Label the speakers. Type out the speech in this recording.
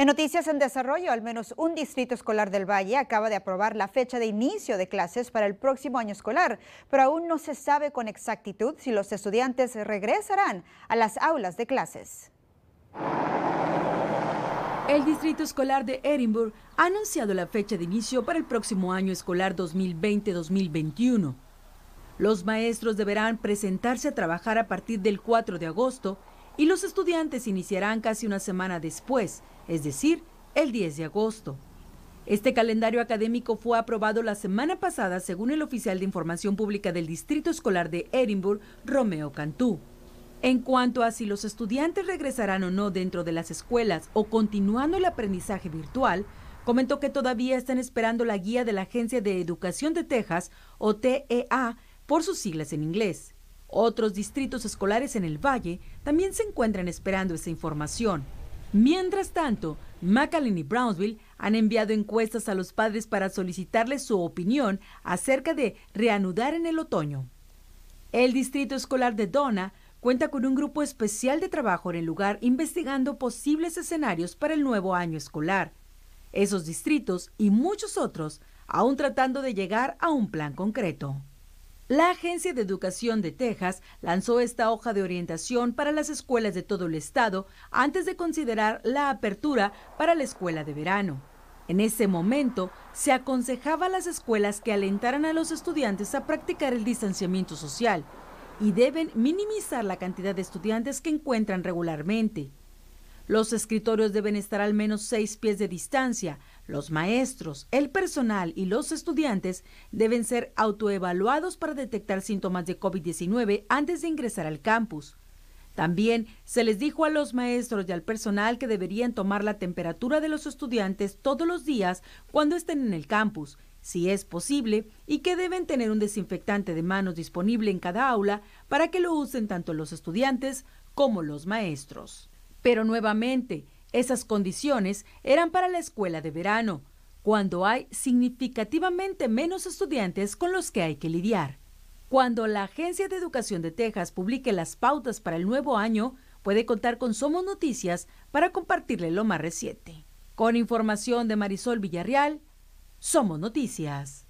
Speaker 1: En noticias en desarrollo, al menos un distrito escolar del Valle acaba de aprobar la fecha de inicio de clases para el próximo año escolar, pero aún no se sabe con exactitud si los estudiantes regresarán a las aulas de clases.
Speaker 2: El distrito escolar de Edinburgh ha anunciado la fecha de inicio para el próximo año escolar 2020-2021. Los maestros deberán presentarse a trabajar a partir del 4 de agosto y los estudiantes iniciarán casi una semana después, es decir, el 10 de agosto. Este calendario académico fue aprobado la semana pasada según el oficial de información pública del Distrito Escolar de Edinburgh, Romeo Cantú. En cuanto a si los estudiantes regresarán o no dentro de las escuelas o continuando el aprendizaje virtual, comentó que todavía están esperando la guía de la Agencia de Educación de Texas, o TEA, por sus siglas en inglés. Otros distritos escolares en el valle también se encuentran esperando esa información. Mientras tanto, McAllen y Brownsville han enviado encuestas a los padres para solicitarles su opinión acerca de reanudar en el otoño. El distrito escolar de Donna cuenta con un grupo especial de trabajo en el lugar investigando posibles escenarios para el nuevo año escolar. Esos distritos y muchos otros aún tratando de llegar a un plan concreto. La Agencia de Educación de Texas lanzó esta hoja de orientación para las escuelas de todo el estado antes de considerar la apertura para la escuela de verano. En ese momento, se aconsejaba a las escuelas que alentaran a los estudiantes a practicar el distanciamiento social y deben minimizar la cantidad de estudiantes que encuentran regularmente. Los escritorios deben estar al menos seis pies de distancia los maestros, el personal y los estudiantes deben ser autoevaluados para detectar síntomas de COVID-19 antes de ingresar al campus. También se les dijo a los maestros y al personal que deberían tomar la temperatura de los estudiantes todos los días cuando estén en el campus, si es posible, y que deben tener un desinfectante de manos disponible en cada aula para que lo usen tanto los estudiantes como los maestros. Pero nuevamente, esas condiciones eran para la escuela de verano, cuando hay significativamente menos estudiantes con los que hay que lidiar. Cuando la Agencia de Educación de Texas publique las pautas para el nuevo año, puede contar con Somos Noticias para compartirle lo más reciente. Con información de Marisol Villarreal, Somos Noticias.